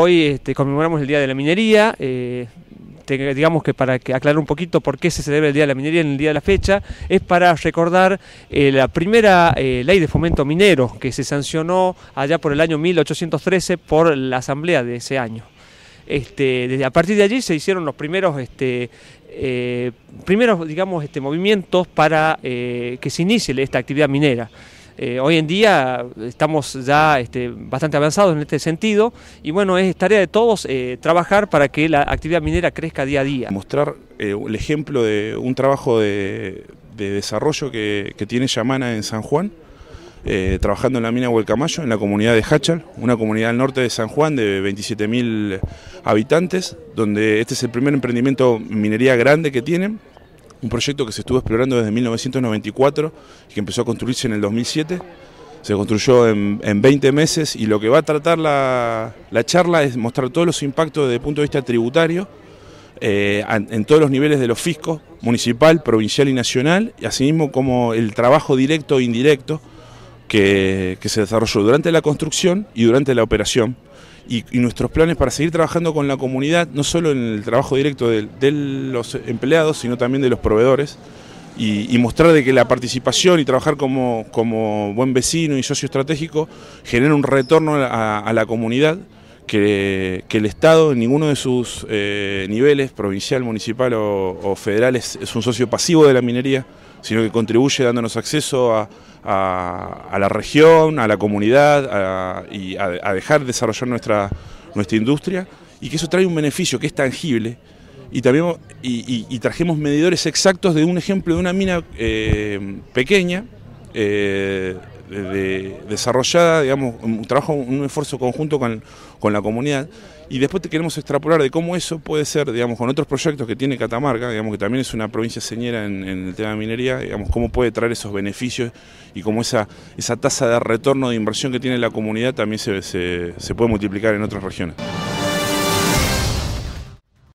Hoy este, conmemoramos el Día de la Minería. Eh, digamos que para que aclarar un poquito por qué se celebra el Día de la Minería en el día de la fecha, es para recordar eh, la primera eh, ley de fomento minero que se sancionó allá por el año 1813 por la asamblea de ese año. Este, desde, a partir de allí se hicieron los primeros este, digamos movimientos para que se inicie esta actividad minera. Eh, hoy en día estamos ya este, bastante avanzados en este sentido y bueno, es tarea de todos eh, trabajar para que la actividad minera crezca día a día. Mostrar eh, el ejemplo de un trabajo de, desarrollo que, que, tiene Yamana en San Juan, trabajando en la mina Huelcamayo, en la comunidad de Hachal, una comunidad al norte de San Juan de 27.000 habitantes, donde este es el primer emprendimiento minería grande que tienen un proyecto que se estuvo explorando desde 1994 y que empezó a construirse en el 2007. Se construyó en, 20 meses y lo que va a tratar la, charla es mostrar todos los impactos desde el punto de vista tributario eh, en, todos los niveles de los fiscos, municipal, provincial y nacional, y asimismo como el trabajo directo e indirecto que se desarrolló durante la construcción y durante la operación y, nuestros planes para seguir trabajando con la comunidad, no solo en el trabajo directo de, los empleados, sino también de los proveedores, y, mostrar de que la participación y trabajar como, buen vecino y socio estratégico genera un retorno a, la comunidad. Que, el Estado en ninguno de sus eh, niveles, provincial, municipal o, federal, es un socio pasivo de la minería sino que contribuye dándonos acceso a, la región, a la comunidad a, y a, dejar desarrollar nuestra, nuestra industria y que eso trae un beneficio que es tangible y, también, y, medidores exactos de un ejemplo de una mina eh, pequeña eh, de, desarrollada, digamos, un trabajo, un esfuerzo conjunto con, la comunidad. Y después te queremos extrapolar de cómo eso puede ser, digamos, con otros proyectos que tiene Catamarca, digamos, que también es una provincia señera en, el tema de minería, digamos, cómo puede traer esos beneficios y cómo esa, tasa de retorno de inversión que tiene la comunidad también se puede multiplicar en otras regiones.